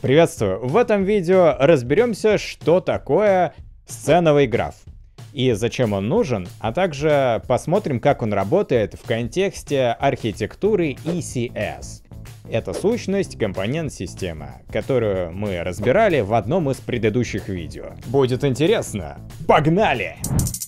Приветствую! В этом видео разберемся, что такое сценовый граф и зачем он нужен, а также посмотрим, как он работает в контексте архитектуры ECS. Это сущность компонент системы, которую мы разбирали в одном из предыдущих видео. Будет интересно! Погнали! Погнали!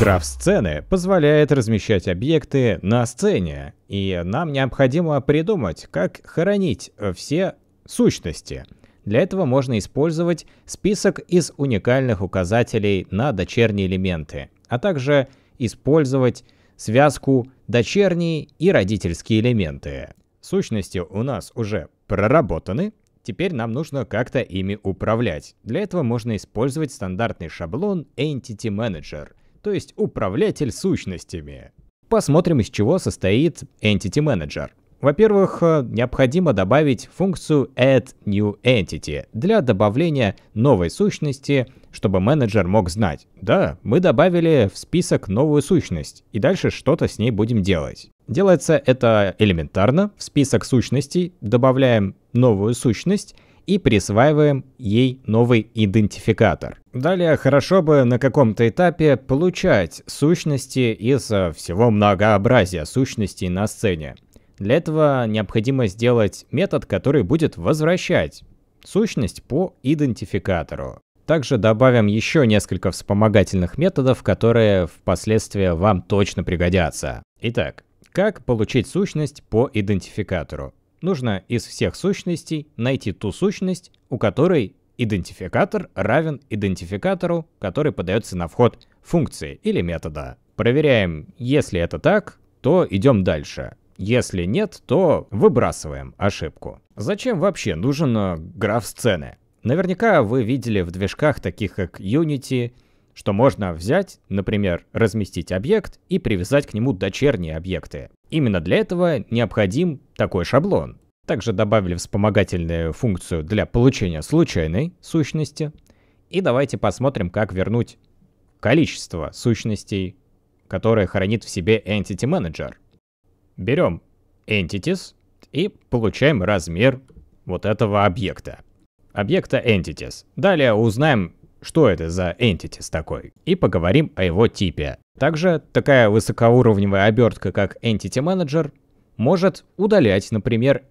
Граф сцены позволяет размещать объекты на сцене, и нам необходимо придумать, как хоронить все сущности. Для этого можно использовать список из уникальных указателей на дочерние элементы, а также использовать связку дочерние и родительские элементы. Сущности у нас уже проработаны, теперь нам нужно как-то ими управлять. Для этого можно использовать стандартный шаблон Entity Manager – то есть управлятель сущностями. Посмотрим, из чего состоит Entity Manager. Во-первых, э, необходимо добавить функцию Add New Entity для добавления новой сущности, чтобы менеджер мог знать, да, мы добавили в список новую сущность, и дальше что-то с ней будем делать. Делается это элементарно. В список сущностей добавляем новую сущность и присваиваем ей новый идентификатор. Далее хорошо бы на каком-то этапе получать сущности из э, всего многообразия сущностей на сцене. Для этого необходимо сделать метод, который будет возвращать сущность по идентификатору. Также добавим еще несколько вспомогательных методов, которые впоследствии вам точно пригодятся. Итак, как получить сущность по идентификатору? нужно из всех сущностей найти ту сущность, у которой идентификатор равен идентификатору, который подается на вход функции или метода. Проверяем, если это так, то идем дальше. Если нет, то выбрасываем ошибку. Зачем вообще нужен э, граф сцены? Наверняка вы видели в движках таких как Unity, что можно взять, например, разместить объект и привязать к нему дочерние объекты. Именно для этого необходим такой шаблон. Также добавили вспомогательную функцию для получения случайной сущности. И давайте посмотрим, как вернуть количество сущностей, которые хранит в себе Entity Manager. Берем Entities и получаем размер вот этого объекта. Объекта Entities. Далее узнаем, что это за entities такой, и поговорим о его типе. Также такая высокоуровневая обертка, как Entity Manager, может удалять, например,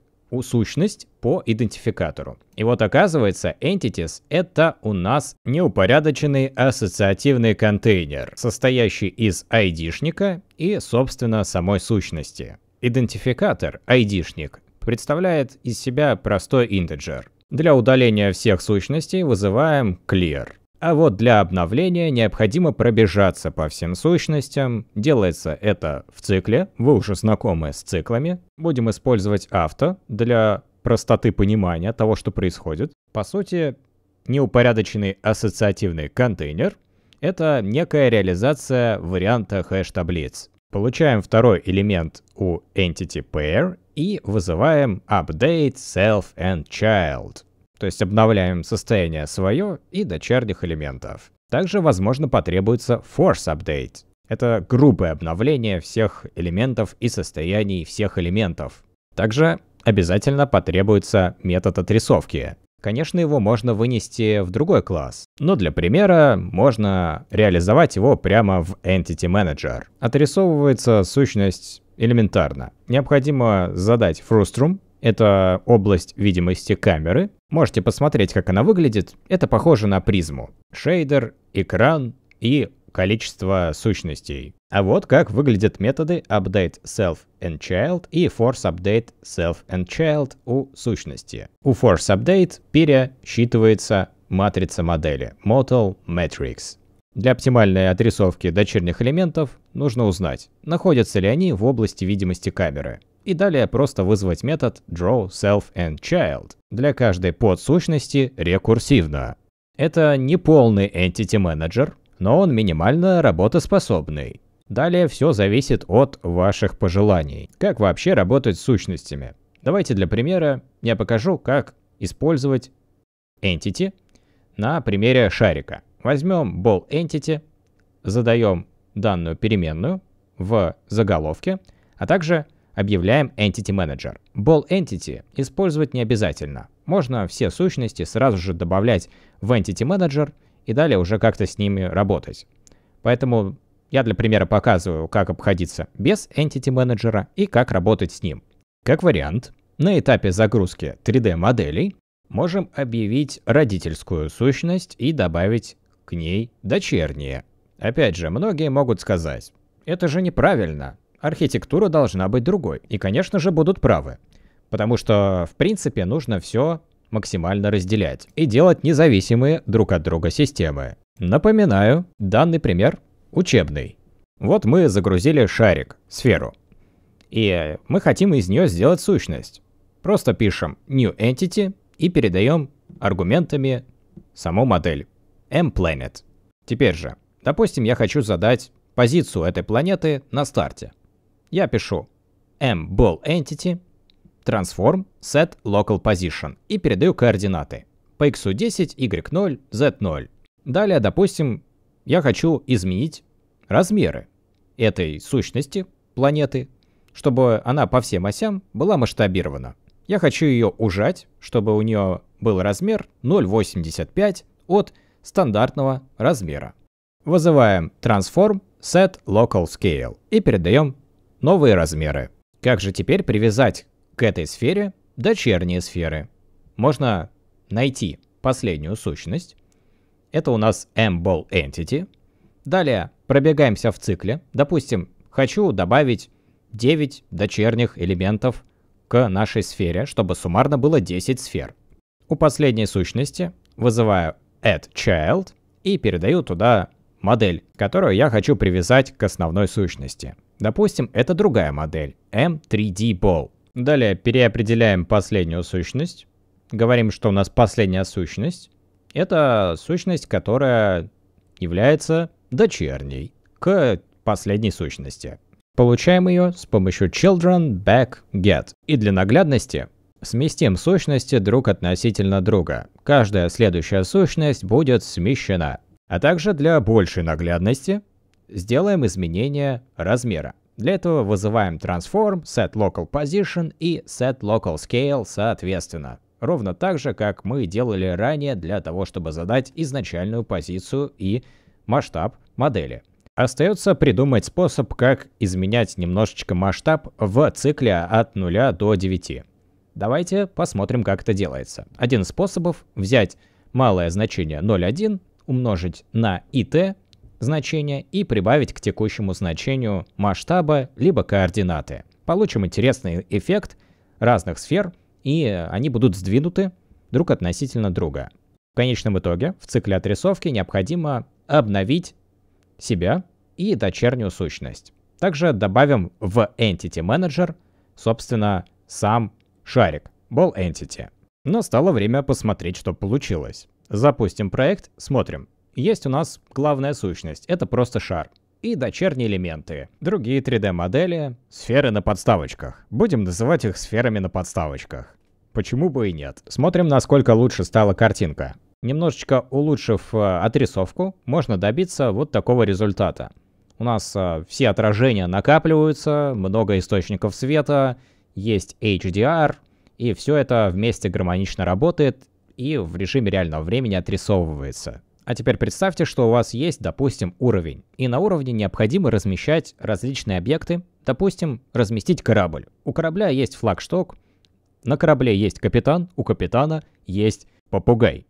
сущность по идентификатору. И вот оказывается, entities — это у нас неупорядоченный ассоциативный контейнер, состоящий из айдишника и, собственно, самой сущности. Идентификатор, айдишник, представляет из себя простой интеджер. Для удаления всех сущностей вызываем clear. А вот для обновления необходимо пробежаться по всем сущностям. Делается это в цикле. Вы уже знакомы с циклами. Будем использовать авто для простоты понимания того, что происходит. По сути, неупорядоченный ассоциативный контейнер — это некая реализация варианта хэш-таблиц. Получаем второй элемент у entity pair и вызываем update self and child — то есть обновляем состояние свое и дочерних элементов. Также, возможно, потребуется Force Update. Это грубое обновление всех элементов и состояний всех элементов. Также обязательно потребуется метод отрисовки. Конечно, его можно вынести в другой класс, но для примера можно реализовать его прямо в Entity Manager. Отрисовывается сущность элементарно. Необходимо задать frustrum, это область видимости камеры. Можете посмотреть, как она выглядит. Это похоже на призму. Шейдер, экран и количество сущностей. А вот как выглядят методы update self and child и force update self and child у сущности. У force update пересчитывается матрица модели, model matrix. Для оптимальной отрисовки дочерних элементов нужно узнать, находятся ли они в области видимости камеры. И далее просто вызвать метод draw self and child для каждой подсущности рекурсивно. Это не полный Entity Manager, но он минимально работоспособный. Далее все зависит от ваших пожеланий. Как вообще работать с сущностями? Давайте для примера я покажу, как использовать Entity на примере шарика. Возьмем ball entity, задаем данную переменную в заголовке, а также объявляем entity manager. Ball entity использовать не обязательно. Можно все сущности сразу же добавлять в entity manager и далее уже как-то с ними работать. Поэтому я для примера показываю, как обходиться без Entity Manager и как работать с ним. Как вариант, на этапе загрузки 3D-моделей можем объявить родительскую сущность и добавить к ней дочерние. Опять же, многие могут сказать, это же неправильно, архитектура должна быть другой. И, конечно же, будут правы. Потому что, в принципе, нужно все максимально разделять и делать независимые друг от друга системы. Напоминаю, данный пример учебный. Вот мы загрузили шарик, сферу. И мы хотим из нее сделать сущность. Просто пишем new entity и передаем аргументами саму модель. M planet. Теперь же, допустим, я хочу задать позицию этой планеты на старте. Я пишу M ball Entity transform set local position и передаю координаты по x10, y0, z0. Далее, допустим, я хочу изменить размеры этой сущности планеты, чтобы она по всем осям была масштабирована. Я хочу ее ужать, чтобы у нее был размер 0,85 от стандартного размера. Вызываем transform set local scale и передаем новые размеры. Как же теперь привязать к этой сфере дочерние сферы? Можно найти последнюю сущность. Это у нас mball entity. Далее пробегаемся в цикле. Допустим, хочу добавить 9 дочерних элементов к нашей сфере, чтобы суммарно было 10 сфер. У последней сущности вызываю add child и передаю туда модель, которую я хочу привязать к основной сущности. Допустим, это другая модель, m 3 dball Далее переопределяем последнюю сущность. Говорим, что у нас последняя сущность. Это сущность, которая является дочерней к последней сущности. Получаем ее с помощью children back get. И для наглядности Сместим сущности друг относительно друга. Каждая следующая сущность будет смещена. А также для большей наглядности сделаем изменение размера. Для этого вызываем Transform, Set Local Position и Set Local Scale соответственно. Ровно так же, как мы делали ранее для того, чтобы задать изначальную позицию и масштаб модели. Остается придумать способ, как изменять немножечко масштаб в цикле от 0 до 9. Давайте посмотрим, как это делается. Один из способов взять малое значение 0,1, умножить на it значение и прибавить к текущему значению масштаба либо координаты. Получим интересный эффект разных сфер, и они будут сдвинуты друг относительно друга. В конечном итоге в цикле отрисовки необходимо обновить себя и дочернюю сущность. Также добавим в Entity Manager, собственно, сам Шарик, Ball Entity. Но стало время посмотреть, что получилось. Запустим проект, смотрим. Есть у нас главная сущность, это просто шар. И дочерние элементы, другие 3D-модели, сферы на подставочках. Будем называть их сферами на подставочках. Почему бы и нет? Смотрим, насколько лучше стала картинка. Немножечко улучшив э, отрисовку, можно добиться вот такого результата. У нас э, все отражения накапливаются, много источников света, есть HDR, и все это вместе гармонично работает и в режиме реального времени отрисовывается. А теперь представьте, что у вас есть, допустим, уровень, и на уровне необходимо размещать различные объекты, допустим, разместить корабль. У корабля есть флагшток, на корабле есть капитан, у капитана есть попугай.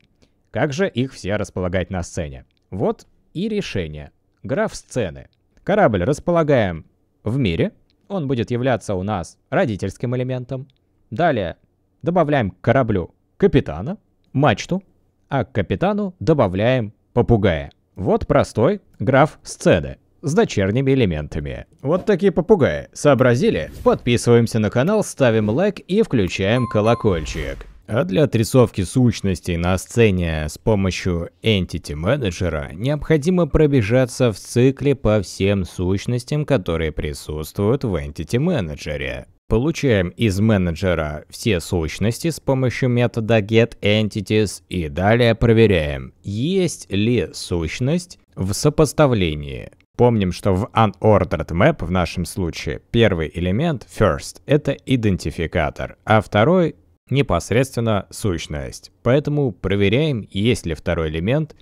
Как же их все располагать на сцене? Вот и решение. Граф сцены. Корабль располагаем в мире, он будет являться у нас родительским элементом. Далее добавляем к кораблю капитана, мачту, а к капитану добавляем попугая. Вот простой граф сцены с дочерними элементами. Вот такие попугаи. Сообразили? Подписываемся на канал, ставим лайк и включаем колокольчик. А для отрисовки сущностей на сцене с помощью Entity Manager необходимо пробежаться в цикле по всем сущностям, которые присутствуют в Entity Manager. Получаем из менеджера все сущности с помощью метода getEntities и далее проверяем, есть ли сущность в сопоставлении. Помним, что в unordered map в нашем случае первый элемент first это идентификатор, а второй непосредственно сущность. Поэтому проверяем, есть ли второй элемент,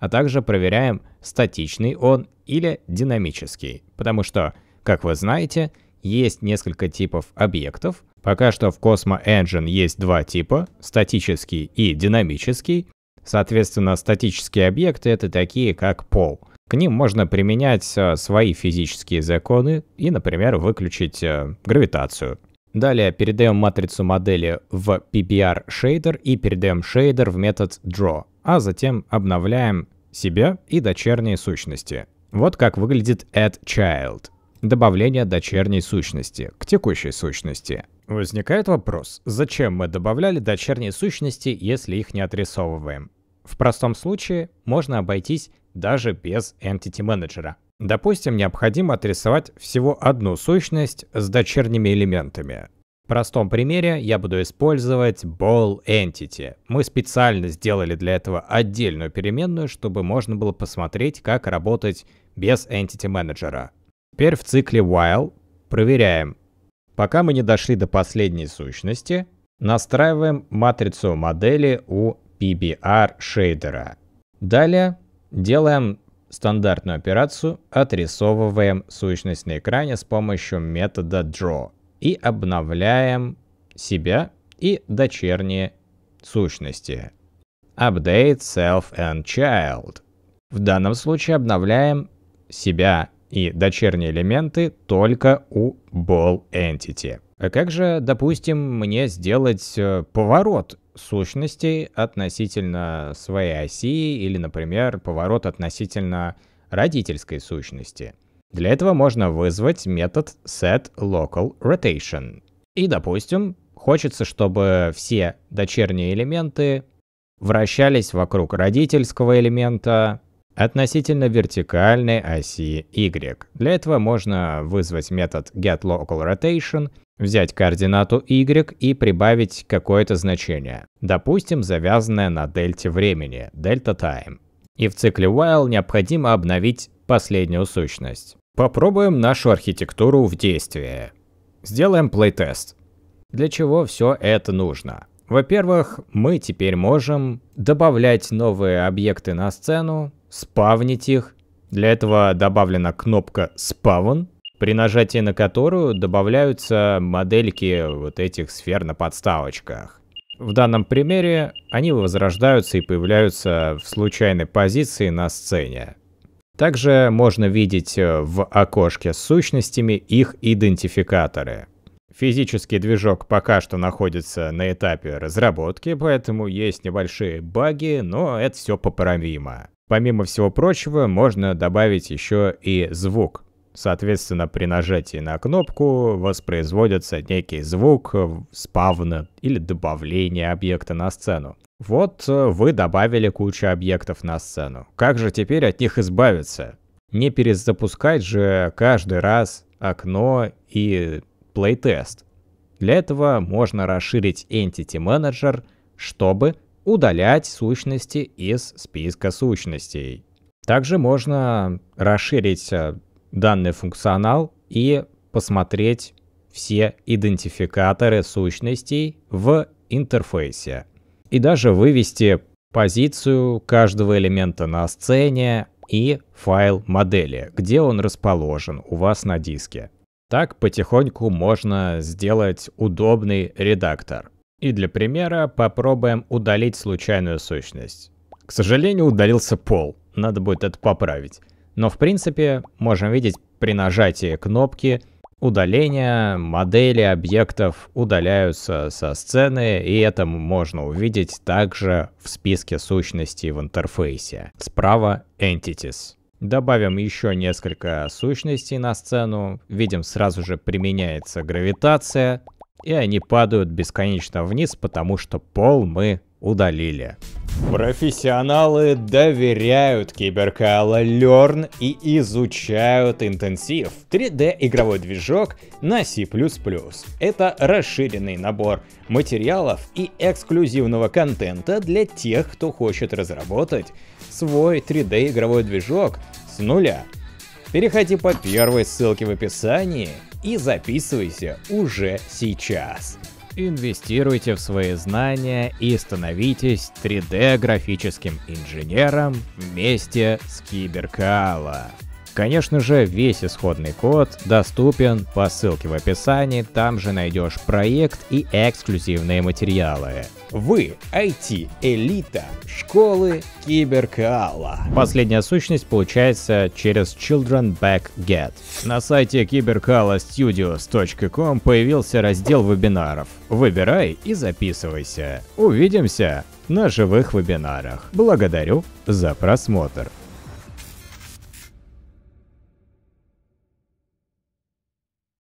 а также проверяем, статичный он или динамический. Потому что, как вы знаете, есть несколько типов объектов. Пока что в Cosmo Engine есть два типа, статический и динамический. Соответственно, статические объекты это такие как пол. К ним можно применять э, свои физические законы и, например, выключить э, гравитацию. Далее передаем матрицу модели в PPR шейдер и передаем шейдер в метод Draw, а затем обновляем себя и дочерние сущности. Вот как выглядит Add Child. Добавление дочерней сущности к текущей сущности. Возникает вопрос, зачем мы добавляли дочерние сущности, если их не отрисовываем? В простом случае можно обойтись даже без Entity Manager, Допустим, необходимо отрисовать всего одну сущность с дочерними элементами. В простом примере я буду использовать ball entity. Мы специально сделали для этого отдельную переменную, чтобы можно было посмотреть, как работать без entity менеджера. Теперь в цикле while проверяем. Пока мы не дошли до последней сущности, настраиваем матрицу модели у PBR шейдера. Далее делаем Стандартную операцию отрисовываем сущность на экране с помощью метода draw и обновляем себя и дочерние сущности. Update self and child. В данном случае обновляем себя и дочерние элементы только у ball entity. А как же, допустим, мне сделать э, поворот сущности относительно своей оси или, например, поворот относительно родительской сущности? Для этого можно вызвать метод setLocalRotation. И, допустим, хочется, чтобы все дочерние элементы вращались вокруг родительского элемента относительно вертикальной оси Y. Для этого можно вызвать метод getLocalRotation Взять координату y и прибавить какое-то значение, допустим, завязанное на дельте времени, дельта time. И в цикле while необходимо обновить последнюю сущность. Попробуем нашу архитектуру в действии. Сделаем плейтест. Для чего все это нужно? Во-первых, мы теперь можем добавлять новые объекты на сцену, спавнить их. Для этого добавлена кнопка «Spawn», при нажатии на которую добавляются модельки вот этих сфер на подставочках. В данном примере они возрождаются и появляются в случайной позиции на сцене. Также можно видеть э, в окошке с сущностями их идентификаторы. Физический движок пока что находится на этапе разработки, поэтому есть небольшие баги, но это все поправимо. Помимо всего прочего, можно добавить еще и звук. Соответственно, при нажатии на кнопку воспроизводится некий звук э, спавна или добавления объекта на сцену. Вот э, вы добавили кучу объектов на сцену. Как же теперь от них избавиться? Не перезапускать же каждый раз окно и плейтест. Для этого можно расширить Entity Manager, чтобы удалять сущности из списка сущностей. Также можно расширить э, данный функционал и посмотреть все идентификаторы сущностей в интерфейсе. И даже вывести позицию каждого элемента на сцене и файл модели, где он расположен у вас на диске. Так потихоньку можно сделать удобный редактор. И для примера попробуем удалить случайную сущность. К сожалению, удалился пол. Надо будет это поправить. Но в принципе можем видеть при нажатии кнопки удаления модели объектов удаляются со сцены, и это можно увидеть также в списке сущностей в интерфейсе. Справа Entities. Добавим еще несколько сущностей на сцену. Видим, сразу же применяется гравитация, и они падают бесконечно вниз, потому что пол мы удалили. Профессионалы доверяют киберкала Learn и изучают интенсив. 3D-игровой движок на C++. Это расширенный набор материалов и эксклюзивного контента для тех, кто хочет разработать свой 3D-игровой движок с нуля. Переходи по первой ссылке в описании и записывайся уже сейчас инвестируйте в свои знания и становитесь 3D-графическим инженером вместе с Киберкаала. Конечно же, весь исходный код доступен по ссылке в описании, там же найдешь проект и эксклюзивные материалы. Вы – IT-элита школы Киберкала. Последняя сущность получается через Children Back Get. На сайте киберкаластudios.com появился раздел вебинаров. Выбирай и записывайся. Увидимся на живых вебинарах. Благодарю за просмотр.